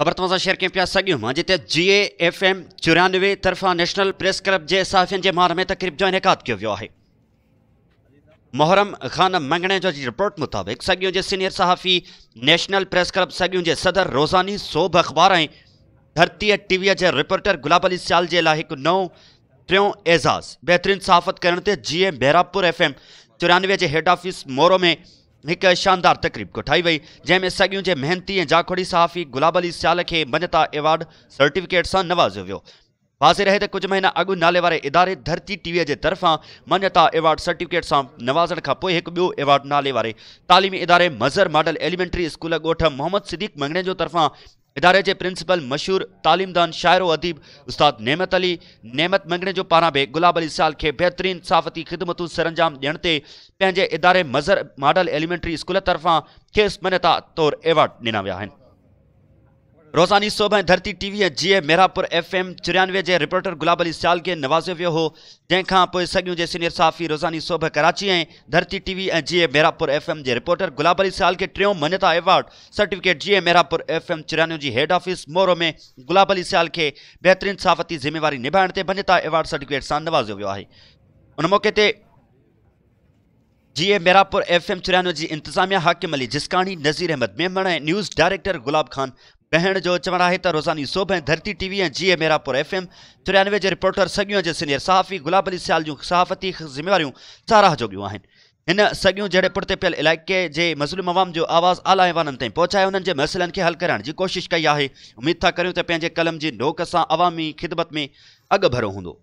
ख़बर तव्हां शेयर क्यों पा सघूं मां जिते जी ए एफ एम चौरानवे तरफा नेशनल प्रेस क्लब के सहाफियन के मार में तकरीब जो इनका वो है आहे मोहरम ख़ान मंगणे जो जी रिपोर्ट मुताबिक़ सगियों के सीनियर सहाफ़ी नेशनल प्रेस क्लब सगियों के सदर रोज़ानी सोभ अख़बार है धरती टीवी के रिपोर्टर गुलाब अली सियाल के लिए एक नो टों एज़ाज़ बेहतरीन सहाफ़त करण जी ए बैरापुर एफ एम चौरानवे के हेड ऑफिस मोरो में एक शानदार तकरीब कोठाई वही जैमें साॻियूं के मेहनती ए जाखोड़ी सहाफ़ी गुलाब अली सियाल के मन्यता अवॉर्ड सर्टिफिकेट से नवाज वो वाज़े रहे कुछ महीना अगु नाले वे इदारे धरती टीवी के तरफा मञता अवॉर्ड सर्टिफिकेट से नवाजन का एक बो एवॉर्ड नाले वे तलीमी इदारे मज़र मॉडल एलिमेंट्री स्कूल गोठ मोहम्मद सिद्दीक मंगणे जो तरफा इदारे जे प्रिंसिपल मशहूर तालीमदान शाइर अदीब उस्ताद नेमत अली नेमत मंगने जो पारा भी गुलाब अली साल के बेहतरीन साफ़ती खिदमतू सरंजाम ॾियण इदारे मज़र मॉडल एलिमेंट्री स्कूल तरफा खेस मन्यता तौर अवॉर्ड दिना वह रोजानी है धरती टीवी जीए मेरापुर एफ एम चौरानवे के रिपोर्टर गुलाब अली सियाल के नवाजे वो हो जैखा पोइ सॻियूं सीनियर साफ़ी रोज़ानी सोब कराची है धरती टीवी ऐं जीए मेरापुर एफ एम के रिपोर्टर गुलाब अली सियाल के टों मान्यता एवॉर्ड सर्टिफिकेट जीए मेरापुर एफ एम चौरानवे की हेड ऑफिस मोरो में गुलाब अली सियाल के बेहतरीन सहाफ़ती ज़िम्मेवारी निभाने ते मान्यता एवॉर्ड सर्टिफिकेट से नवाजो वो है उन मौक़े जीए मेरापुर एफ एम चौरानवे की इंतज़ामिया हाकिम अली जिसकानी नज़ीर अहमद मेमण न्यूज़ डायरेक्टर गुलाब ख़ान भेण जो चवणु आहे त रोज़ानी सोभें धरती टीवी ऐं जी ए मेरापुर एफ एम चोरानवे के रिपोर्टर सॻियूं जे सीनियर सहाफ़ी गुलाब अली सियाल जूं जिम्मेवार ज़िम्मेवारियूं चाराह जोगियूं आहिनि हिन सॻियूं पियल इलाक़े के मज़लूम अवाम जो आवाज़ आला ऐवाननि ताईं पहुचाए हुननि जे मसइलनि हल कर कोशिश कई है उम्मीद था करियूं तो कलम की नोक से अवामी ख़िदमत में अग भरो हूंदो